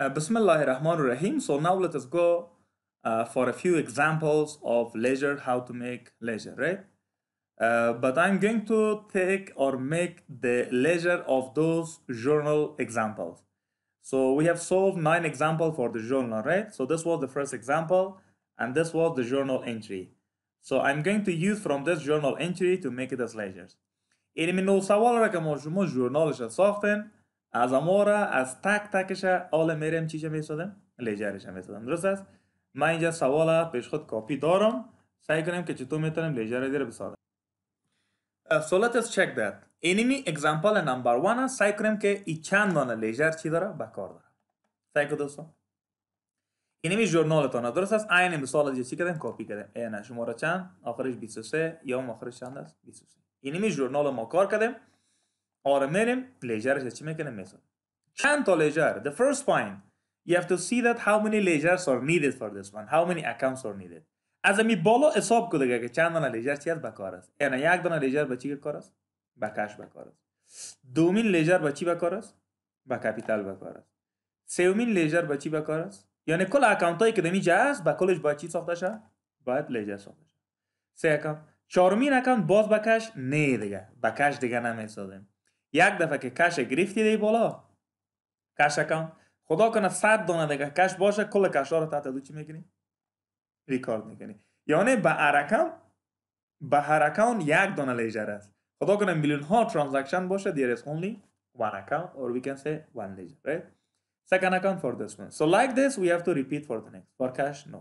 Uh, Rahim. So now let us go uh, for a few examples of leisure, how to make leisure, right? Uh, but I'm going to take or make the leisure of those journal examples. So we have solved nine examples for the journal, right? So this was the first example and this was the journal entry. So I'm going to use from this journal entry to make it as leisure. Elimin olsa olarak ama journal için soften از امورا از تک تکش آل میرم چیشه میسادم لیجرش میسادم درست است من اینجا سوال پیش خود کاپی دارم سعی کنم که چطور میتونم لیجر دیر بسادم سوالت از چک داد اینمی اگزمپل نمبر وان one سعی کنم که ای چند دانه لیجر چی داره بکار داره سعی کن دوستان اینمی جورنال تانه درست است عین مثال از چی کردیم کپی کردیم اینه شماره چند آخرش 23 یا آخرش چند است 23 اینمی جورنال ما کار کردیم آره چی میکنه؟ seçimi چند تا لیجر؟ the first point. You have to see that how many leisures are needed for this one. How many accounts are needed. از امی بالا حساب کده که چند دانه لیجر چیز به کار است یعنی یک دانه لیجر به چی کار است به کش بکار کار است دومین لیجر به چی بکار است به کپیتال بکار کار است سومین لیجر به چی بکار است یعنی کل اکانت هایی که دمی هست با کلش باید چی ساخته شد باید لیجر ساخته شد سه اکانت چهارمین اکانت باز به کش نه دیگه به کش دیگه نمیسازیم یک دفعه که کش گرفتی دی بالا کش کن خدا کنه صد دانه دیگه کش باشه کل کش ها رو تحت دو چی میکنی ریکارد میکنی یعنی به ارکم به هر اکاونت یک دانه لیجر است خدا کنه میلیون ها ترانزکشن باشه دیر is only one account or we can say one ledger right second account for this one so like this we have to repeat for the next for cash no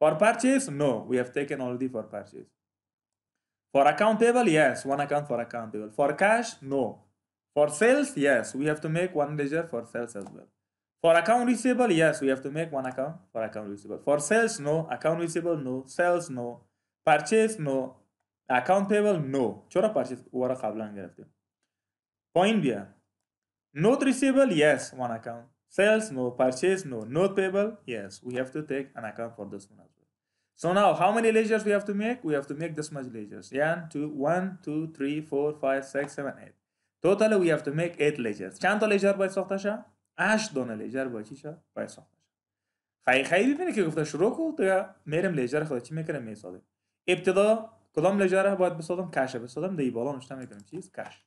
for purchase no we have taken already for purchase for accountable yes one account for accountable for cash no For sales, yes, we have to make one ledger for sales as well. For account receivable, yes, we have to make one account for account receivable. For sales, no. Account receivable, no. Sales, no. Purchase, no. Account payable, no. Chora purchase, ora qablan geraftim. Point biya. Note receivable, yes, one account. Sales, no. Purchase, no. Note payable, yes. We have to take an account for this one as well. So now, how many ledgers we have to make? We have to make this much ledgers. Yeah, two, one, two, three, four, five, six, seven, eight. Total we have to make 8 ledgers. چند تا لجر باید ساخته شه؟ 8 دونه لجر باید چی شه؟ باید ساخته شه. خیلی خیلی ببینید که گفته شروع کو تو میرم لجر خود چی میکنم میسازم. ابتدا کدام لجر باید بسازم؟ کش بسازم دی بالا نشته میکنم چیز کش.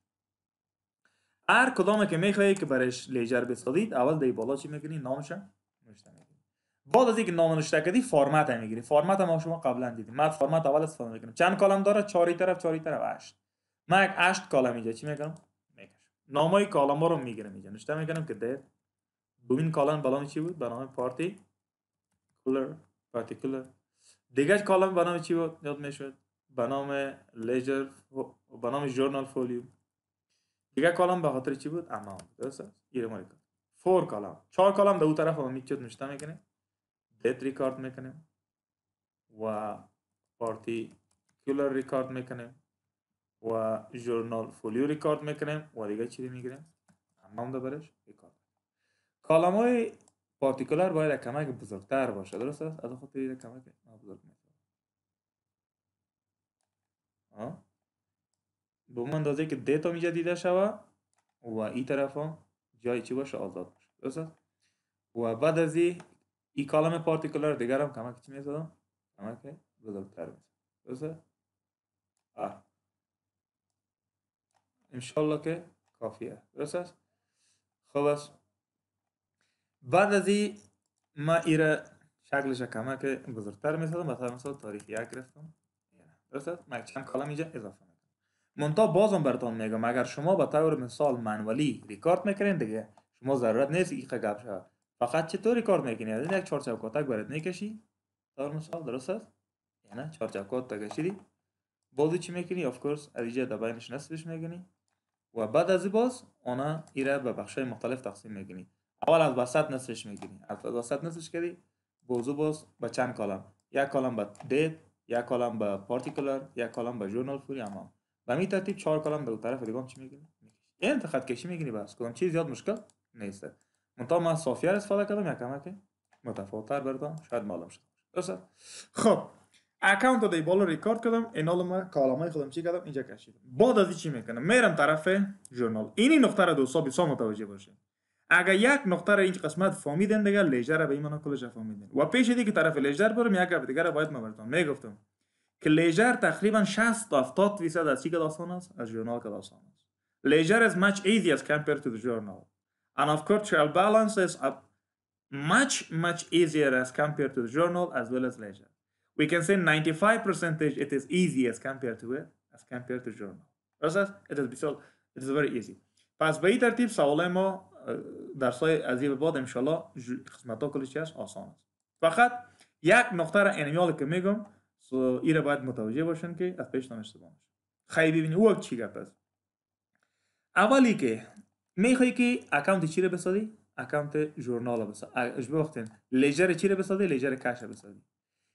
هر کدامی که میخواهی که برش لیجر بسازید اول دی بالا چی میکنی نامش نوشته میکنی بعد از اینکه نام نشته کردی فرمت هم میگیری فرمت هم شما قبلا دیدیم من فرمت اول استفاده میکنم چند کالم داره 4 طرف 4 طرف 8 من 8 کالم اینجا چی میکنم نامای کالم ها رو میگیره اینجا نشته میکنم که ده دومین کالم بنامه چی بود بنامه پارتی کلر کلر دیگه کالم بنامه چی بود یاد میشود بنامه لیجر بنامه جورنال فولیو دیگه کالم به خاطر چی بود اماونت درست است این فور کالم چهار کالم به اون طرف هم میچود نشته میکنه دیت ریکارد میکنیم و کلر ریکارد میکنیم و جورنال فولیو ریکارد میکنیم و دیگه چی میگیریم همون برش ریکارد کالم های پارتیکولر باید کمک بزرگتر باشه درست است از خاطر این کمک ما بزرگ میشه به من اندازه که دیتا میجا دیده شوه و این طرف ها جای چی باشه آزاد باشه درست است و بعد از این ای کالم پارتیکولر دیگر هم کمک چی میزدم کمک بزرگتر میشه درست است انشالله که کافیه درست است خب است بعد از این ما ایره شکلش کمه که بزرگتر میسازم مثلا مثلا تاریخ یک گرفتم درست است من چند کلم اینجا اضافه میکنم مونتا بازم براتون میگم اگر شما به طور مثال منولی ریکارد میکنین دیگه شما ضرورت نیست این گپ شود فقط چطور ریکارد میکنید یک چهار کتک برات میکشی طور مثال درست است یعنی چهار کتک کشیدی چی میکنی اف کورس از اینجا نصفش و بعد از باز اونا ایره به بخش های مختلف تقسیم میکنی اول از وسط نصفش میکنی از وسط نصفش کردی بوزو باز به چند کالم یک کالم به دیت یک کالم به پارتیکولر یک کالم به جورنال فوری امام به می ترتیب چهار کالم به طرف دیگه چی میگیری این خط کشی میگیری بس کدام چیز زیاد مشکل نیست تا من صافیه استفاده کردم یک کمک متفاوتر بردم شاید معلوم شد خب اکانت دی بالا ریکارد کردم انال کالمای خودم چی کردم اینجا کشیدم بعد از چی میکنم میرم طرف ژورنال اینی نقطه دو سابی سا متوجه باشه اگر یک نقطه را این قسمت فهمیدن دیگه لژر را به این معنا جا فهمیدن و پیش دیگه که طرف لژر برم یک گپ دیگه را باید ما میگفتم که لژر تقریبا 60 تا 70 درصد از چیکه داستان است از ژورنال که داستان است لژر از much easier as compared to the journal and of cultural بالانس از much much easier as compared to the journal as well as leisure we can say 95 it is easy as compared to it as compared to journal درست it is بسیار it is very easy پس به این ترتیب سوال ما درس های از این بعد انشالله قسمت ها کلش آسان است فقط یک نقطه را انمیال که میگم ای را باید متوجه باشن که از پیش نمیشته باشن خیلی ببینید او چی گفت است اولی که میخوای که اکانت چی را بسازی اکانت را بسادی. اجبه وقتین لیجر چی را بسادی؟ لیجر کش بسازی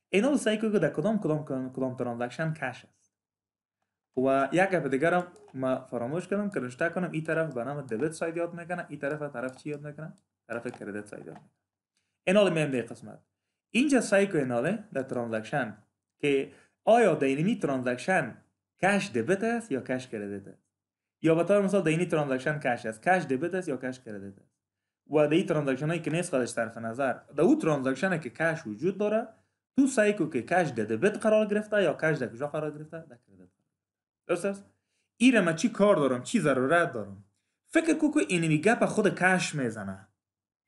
اینا که در کدام کدام کدام ترانزکشن کش است و یک گپ دیگرم ما فراموش کردم که نشته کنم این طرف به نام دبیت ساید یاد میکنم این طرف طرف چی یاد میکنم؟ طرف کردیت ساید یاد این اینال مهم قسمت اینجا سایکو ایناله در ترانزکشن که آیا اینمی ترانزکشن کش دبیت است یا کش کردیت است یا به طور مثال اینی ترانزکشن کش است کش دبیت است یا کش کردیت است و این ترانزکشن هایی که نیست خودش طرف نظر در او ترانزکشن که کش وجود داره تو سایکو که کش داده بد قرار گرفته یا کش داده کجا قرار گرفته نکرده درست است ایره ما چی کار دارم چی ضرورت دارم فکر کو که اینمی گپ خود کش میزنه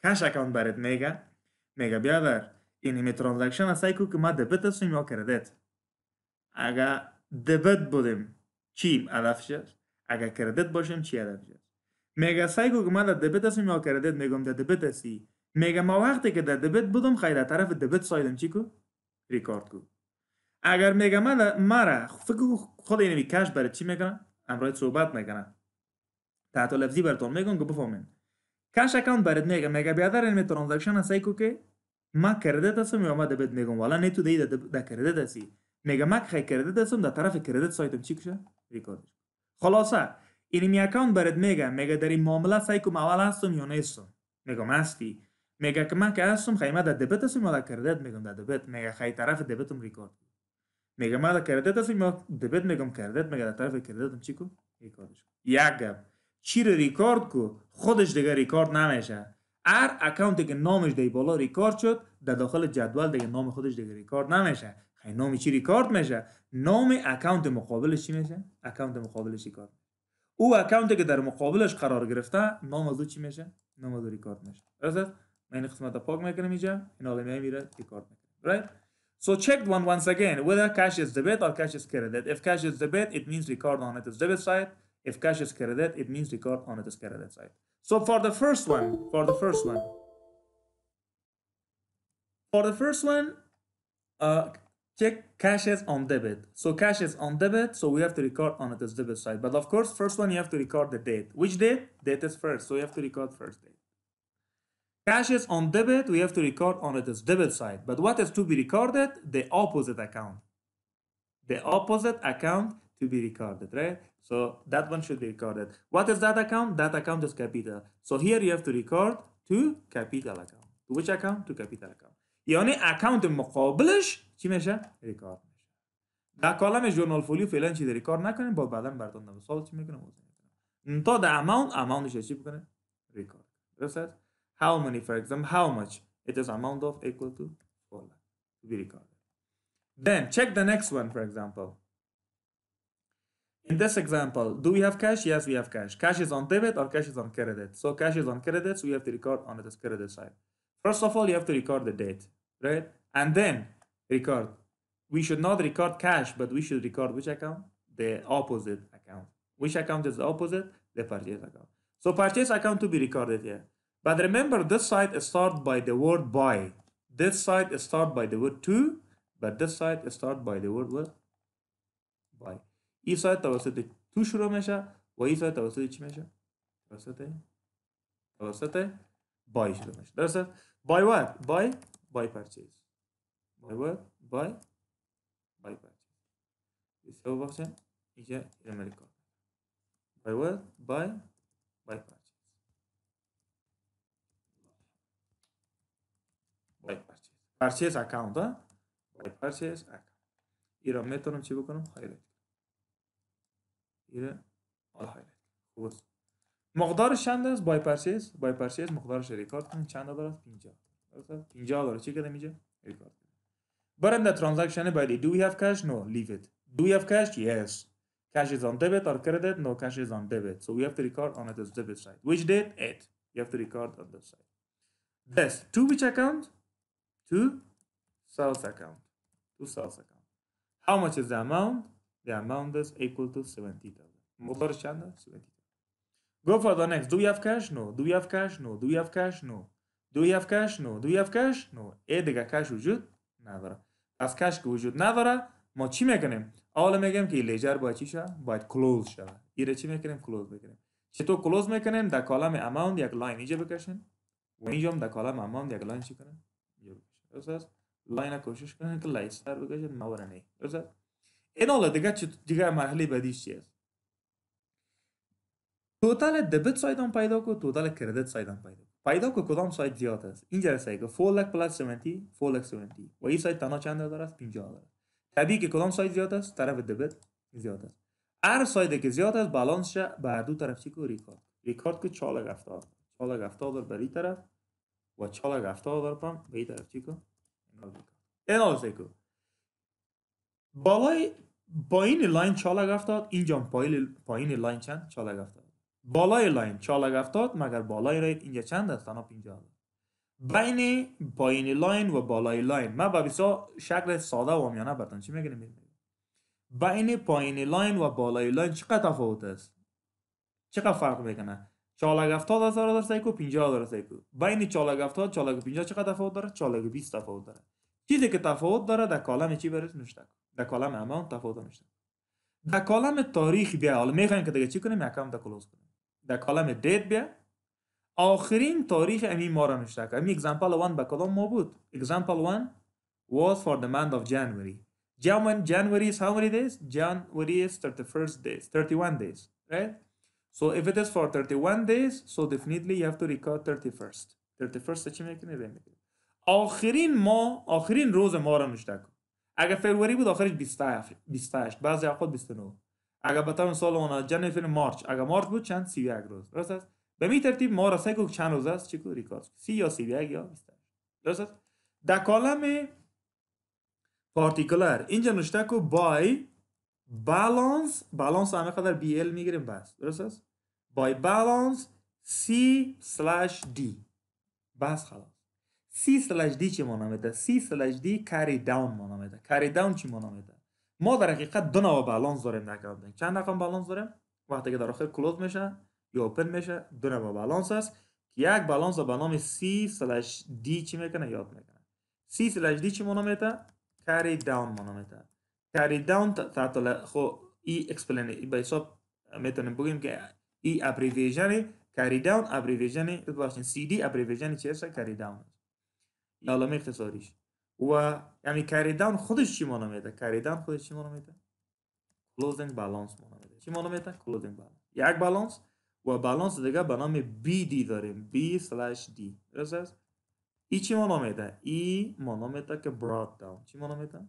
کش اکانت برات میگه میگه بیادر اینمی یعنی ترانزکشن از سایکو که ما دبت هستیم یا کردت اگه دبت بودیم چی علف شد اگه کردت باشیم چی علف شد میگه سایکو که ما در دبت هستیم یا کردت میگم در دبت هستی ما وقتی که در دبت بودم خیلی طرف دبت سایدم چی ریکارد کو اگر میگم مرا فکر خود اینمی کش برای چی میکنم امرایت صحبت تا تحت لفظی براتون میگم که بفهمین کش اکانت برات میگم میگه بیادر اینمی ترانزکشن هستی کو که ما کرده هستم یا ما بد میگم والا نه تو دیده ده کردت هستی میگه ما خیلی کردت هستم در طرف کرده سایتم چی کشه ریکارد خلاصه اینمی اکاونت برات میگم میگه در این معامله سعی کنم اول هستم یا نیستم میگم هستی که که که که asum jaima da debet asum da kardet megam دبت debet دبت میگه taraf debetum دبت Mega کردت da kardet asum کردت megam kardet mega da taraf kardetum یک چی رو ریکارد کو خودش دیگه ریکارد نمیشه هر اکانتی که نامش دی بالا ریکارد شد در داخل جدول دیگه نام خودش دیگه ریکارد نمیشه خیلی نامی چی ریکارد میشه نام اکانت مقابلش چی میشه اکانت مقابلش ریکارد او اکانتی که در مقابلش قرار گرفته نام از چی میشه نام از ریکارد میشه درست मैंने qismat فوق में करने जा इन्होंने में मेरा record right So check one once again whether cash is debit or cash is credited. If cash is debit, it means record on it is debit side. If cash is credited, it means record on it is credit side. So for the first one, for the first one, for the first one, uh, check cash is on debit. So cash is on debit, so we have to record on it is debit side. But of course, first one you have to record the date. Which date? Date is first, so you have to record first date. Cash on debit, we have to record on its debit side. But what is to be recorded? The opposite account. The opposite account to be recorded, right? So that one should be recorded. What is that account? That account is capital. So here you have to record to capital account. To which account? To capital account. یعنی اکانت مقابلش چی میشه؟ ریکارد میشه. در کالم ژورنال فولیو فعلا چیزی ریکارد نکنیم با بعدا براتون مثال چی میکنم؟ تا در اماونت اماونتش چی بکنه؟ ریکارد. درست است؟ how many for example how much it is amount of equal to 4 lakh to be recorded then check the next one for example in this example, do we have cash? Yes, we have cash. Cash is on debit or cash is on credit. So cash is on credit, so we have to record on the credit side. First of all, you have to record the date, right? And then record. We should not record cash, but we should record which account? The opposite account. Which account is the opposite? The purchase account. So purchase account to be recorded here. But remember, this side is started by the word by. This side is started by the word to, but this side is started by the word what? by. ايه سايد توسط تو شروع میشه و ايه سايد توسط چی میشه؟ توسط توسط by شروع میشه. درسته؟ by what? by by purchase. by what? by by purchase. بسیار بخشن اینجا in کار. by what? by by purchase. بای پرچیز purchase account ها بای پرچیز account ای را میتونم چی بکنم هایلایت ای را آل هایلایت خوب مقدارش چند است بای پرچیز بای پرچیز مقدارش ریکارد کنید چند دلار است 50 داره 50 دلار چی کردم اینجا ریکارد But in the transaction by do we have cash? No, leave it. Do we have cash? Yes. Cash is on debit or credit? No, cash is on debit. So we have to record on the debit side. Which date? 8. You have to record on this side. This. To which account? to sales account. To sales account. How much is the amount? The amount is equal to 70,000. مقدار چنده؟ 70,000. Go for the next. Do we have cash? No. Do we have cash? No. Do we have cash? No. Do we have cash? No. Do we have cash? No. ای دیگه کش وجود نداره. از کش که وجود نداره ما چی میکنیم؟ اول میگیم که لیجر باید چی شه؟ باید کلوز شوه. ایره چی میکنیم؟ کلوز میکنیم. چطور کلوز میکنیم؟ در کالم اماوند یک لاین اینجا بکشن و اینجا هم در کالم اماوند یک لاین چی کنیم؟ درست لاینا کوشش کنن که لایت سر بگشن ماور نه درست این حالا دیگه چه دیگه مرحله بعدیش چی است توتال دبیت ساید هم پیدا کو توتال کردیت ساید هم پیدا پیدا کو کدام ساید زیاد است اینجا که 4 لک پلاس 70 4 لک 70 و این ساید تنها چند دلار است 50 دلار طبیعی که کدام ساید زیاد است طرف دبیت زیاد است هر سایدی که زیاد است بالانس شه به دو طرف چی کو ریکارد ریکارد کو 4 لک 70 4 لک 70 بر این طرف و Wat zal ik aftaldarpam? Weet artikel. انال زیکو بالای پایین لاین 470 اینجا پایین پایین لاین چند 470 بالای لاین 470 مگر بالای رید اینجا چند است تنها 50 بین پایین لاین و بالای لاین ما به بیسا شکل ساده و میانه برتان چی میگیم بین پایین لاین و بالای لاین چقدر تفاوت است چقدر فرق میکنه 470 از 1000 درصد کو 50 درصد کو بین چالاک پینجا چقدر تفاوت داره چالاک 420 تفاوت داره چیزی که تفاوت داره در کالم چی برات نشته در کالم اماون تفاوت نشته در کالم تاریخ بیا حالا میخوایم که دیگه چی کنیم یکم در کلوز کنیم در کالم دیت بیا آخرین تاریخ امی ما را نشته که امی اگزمپل وان به کدام ما بود اگزمپل وان was for the month of January German January is how many days January is 31st days 31 days right So if it is for 31 days so definitely you have to record 31st 31st چی میکنی میکنی آخرین ما آخرین روز ما را نوشته کن اگر فروری بود آخرش 28 28 بعضی اوقات 29 اگر به سال اون جن فیلم مارچ اگر مارچ بود چند 31 روز درست است به می ترتیب ما را سه که چند روز است چیکو ریکارد 30 یا 31 یا 28 درست است در کالم پارتیکولر اینجا نوشته کو بای بالانس بالانس همه قدر ال میگیریم بس درست است بای بالانس C سلاش D بس خلاص C سلاش D چی مانا میده C سلاش D کاری داون مانا میده کاری داون چی مانا میده ما در حقیقت دو نوع بالانس داریم نکردن چند رقم بالانس داریم وقتی که در آخر کلوز میشه یا اوپن میشه دو نوع بالانس است که یک بالانس به نام C سلاش D چی میکنه یاد میکنه C سلاش D چی مانا میده کاری داون مانا میده carry down تعطل خو ای اکسپلین به حساب میتونیم بگیم که ای ابریویژن carry down ابریویژن ببخشید سی دی ابریویژن چی هست carry down یا علامه اختصاریش و یعنی carry down خودش چی معنا میده carry down خودش چی معنا میده closing balance معنا میده چی معنا میده closing balance یک بالانس و بالانس دیگه به نام BD داریم B/D درست است ای چی معنا میده ای معنا میده که brought down چی معنا میده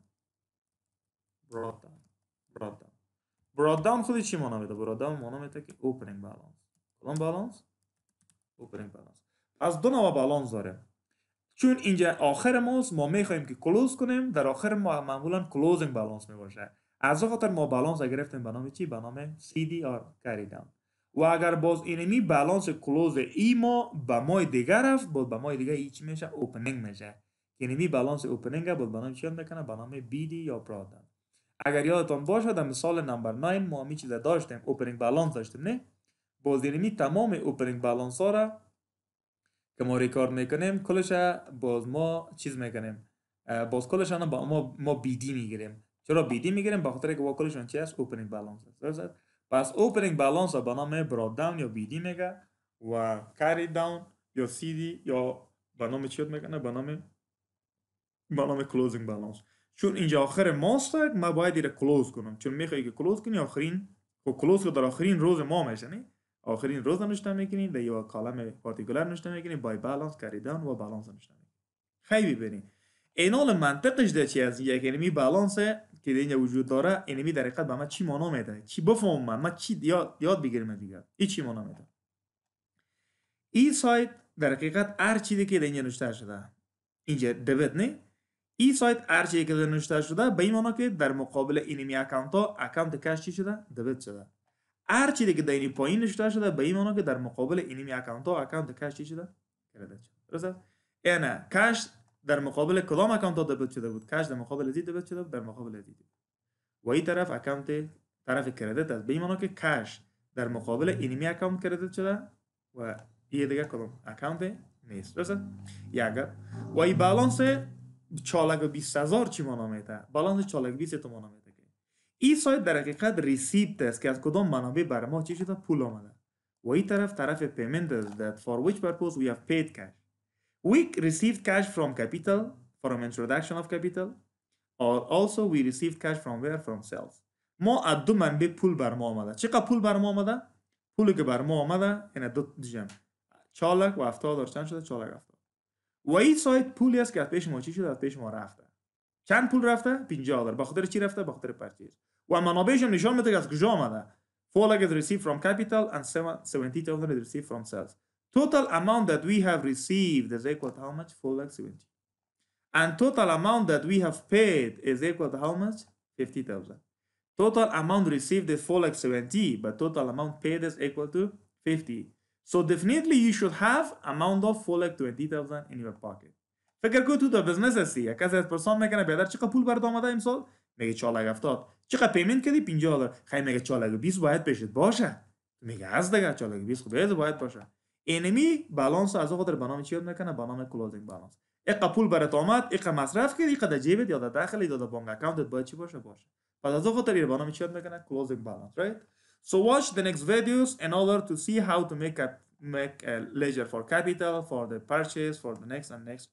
Broaddown. down Broaddown خودی چی مانا میده Broaddown down میده که opening balance کدام balance opening balance از دو نوع بالانس داره چون اینجا آخر ماست ما میخواییم که close کنیم در آخر ما معمولا closing بالانس میباشه از خاطر ما بالانس گرفتیم به نام چی به نام CDR carry down و اگر باز اینمی بالانس کلوز ای ما به ما دیگه رفت بود به ما دیگه ای چی میشه اوپنینگ میشه اینمی بالانس اوپنینگ بود به نام چی میکنه به نام BD یا برادن اگر یادتان باشد، در مثال نمبر 9 ما همی چیزا داشتیم اوپرینگ بالانس داشتیم نه بازدینمی تمام اوپرینگ بالانس ها را که ما ریکارد میکنیم کلش باز ما چیز میکنیم باز کلش با ما ما بیدی میگیریم چرا بیدی میگیریم به خاطر که واکلشون چی است اوپنینگ بالانس هست پس اوپرینگ بالانس به نام براد داون یا بیدی میگه و کاری داون یا سیدی یا بنامه نام چی میکنه به نام بالانس چون اینجا آخر ماست ما باید ایره کلوز کنم چون میخوای که کلوز کنی آخرین و خب کلوز که در آخرین روز ما میشنی آخرین روز نشته میکنی در یه کالم پارتیکولر نشته میکنی بای بالانس کریدن و بالانس نشته میکنی خیلی ببینید اینال منطقش ده چی از یک اینمی بالانس که اینجا وجود داره انمی در حقیقت به ما چی مانا میده چی بفهم من چی یاد یاد بگیرم دیگه این چی معنا میده ای سایت در حقیقت هر چیزی که اینجا نوشته شده اینجا دوید ای سایت هرچی که نوشته شده به این معنی که در مقابل اینمی اکانت ها اکانت کش چی شده دبیت شده هر که در این پایین نوشته شده به این معنی که در مقابل اینمی اکانت ها اکانت کش چی شده کردت شده درست یعنی کش در مقابل کدام اکانت ها دبیت شده بود کش در مقابل زی دبیت شده بود در مقابل زی و این طرف اکانت طرف کردت است به این که کش در مقابل اینمی اکانت کردت شده و یه دیگه کدام اکانت نیست درست یا اگر و این بالانس چالک و بیست هزار چی مانا میده بالانس چالک بیست تو مانا میده این سایت در حقیقت ریسیپت است که از کدام منابع بر ما چی شده پول آمده و این طرف طرف پیمنت است that for which purpose we have paid cash we received cash from capital from introduction of capital or also we received cash from where from sales ما از دو منبع پول بر ما آمده چقدر پول بر ما آمده پولی که بر ما آمده این یعنی دو جمع چالک و هفتاد داشتن شده چالک هفتاد و این سایت پولی است که از پیش ما چی شد از پیش ما رفته چند پول رفته 50 دلار به خاطر چی رفته به خاطر پرچیز و منابعش هم نشان میده که از کجا آمده Folag has received from capital and 70,000 is received from sales. Total amount that we have received is equal to how much? four lakh seventy. And total amount that we have paid is equal to how much? 50,000. Total amount received is four lakh seventy, but total amount paid is equal to 50. So definitely you should have amount of full 20000 in your pocket. فکر کو تو دا بزنس هستی یک کسی از پرسان میکنه بیادر چقدر پول برد آمده امسال میگه افتاد چقدر پیمنت کردی 50 دلار خیلی میگه بیس باید پیشت باشه میگه از اگه بیس خود باید باشه اینمی بالانس از خود به نام چی یاد میکنه به نام کلوزینگ بالانس اقا پول برد آمد اقا مصرف کردی اقا در جیبت یا در داخل یا در بانگ اکاونتت باید چی باشه باشه پس از خود به نام چی یاد میکنه کلوزینگ بالانس رایت So watch the next videos in order to see how to make a make a ledger for capital, for the purchase, for the next and next.